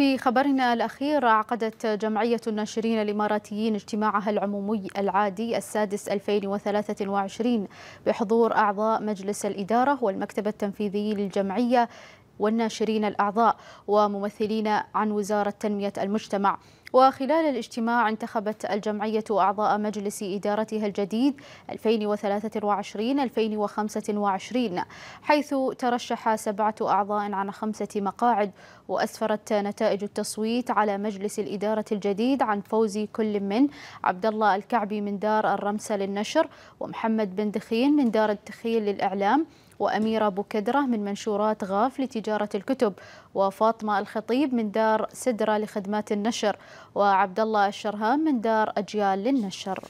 في خبرنا الأخير عقدت جمعية الناشرين الإماراتيين اجتماعها العمومي العادي السادس 2023 بحضور أعضاء مجلس الإدارة والمكتب التنفيذي للجمعية والناشرين الأعضاء وممثلين عن وزارة تنمية المجتمع وخلال الاجتماع انتخبت الجمعية أعضاء مجلس إدارتها الجديد 2023-2025 حيث ترشح سبعة أعضاء عن خمسة مقاعد وأسفرت نتائج التصويت على مجلس الإدارة الجديد عن فوز كل من عبد الله الكعبي من دار الرمسة للنشر ومحمد بن دخين من دار التخيل للإعلام وأميرة بوكدرة من منشورات غاف لتجارة الكتب وفاطمة الخطيب من دار سدرة لخدمات النشر وعبد الله الشرهام من دار أجيال للنشر